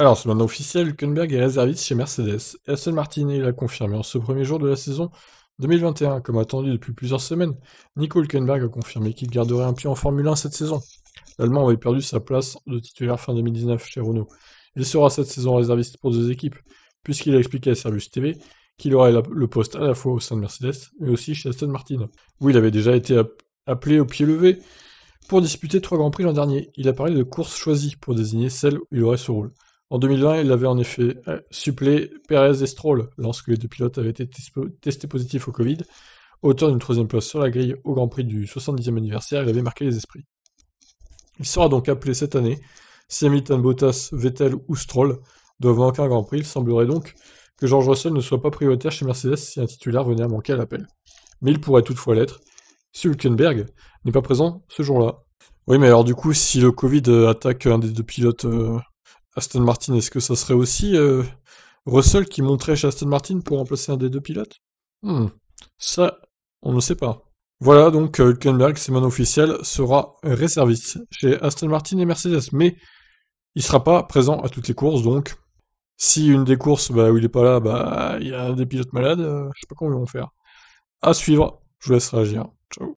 Alors, c'est maintenant officiel, Hülkenberg est réserviste chez Mercedes. Aston Martin l'a confirmé en ce premier jour de la saison 2021, comme attendu depuis plusieurs semaines. Nico Hülkenberg a confirmé qu'il garderait un pied en Formule 1 cette saison. L'Allemand avait perdu sa place de titulaire fin 2019 chez Renault. Il sera cette saison réserviste pour deux équipes, puisqu'il a expliqué à Service TV qu'il aurait le poste à la fois au sein de Mercedes, mais aussi chez Aston Martin, où il avait déjà été appelé au pied levé pour disputer trois Grands Prix l'an dernier. Il a parlé de courses choisies pour désigner celle où il aurait ce rôle. En 2020, il avait en effet euh, supplé Perez et Stroll lorsque les deux pilotes avaient été testés positifs au Covid. Auteur d'une troisième place sur la grille au Grand Prix du 70e anniversaire, il avait marqué les esprits. Il sera donc appelé cette année si Hamilton, Bottas, Vettel ou Stroll doivent manquer un Grand Prix. Il semblerait donc que George Russell ne soit pas prioritaire chez Mercedes si un titulaire venait à manquer à l'appel. Mais il pourrait toutefois l'être si Hülkenberg n'est pas présent ce jour-là. Oui, mais alors du coup, si le Covid euh, attaque un des deux pilotes euh, Aston Martin, est-ce que ça serait aussi euh, Russell qui monterait chez Aston Martin pour remplacer un des deux pilotes hmm, Ça, on ne sait pas. Voilà, donc Hülkenberg, euh, c'est maintenant officiel, sera réserviste chez Aston Martin et Mercedes, mais il ne sera pas présent à toutes les courses, donc si une des courses bah, où il n'est pas là, bah il y a des pilotes malades, je euh, je sais pas comment ils vont faire. À suivre, je vous laisse réagir. Ciao.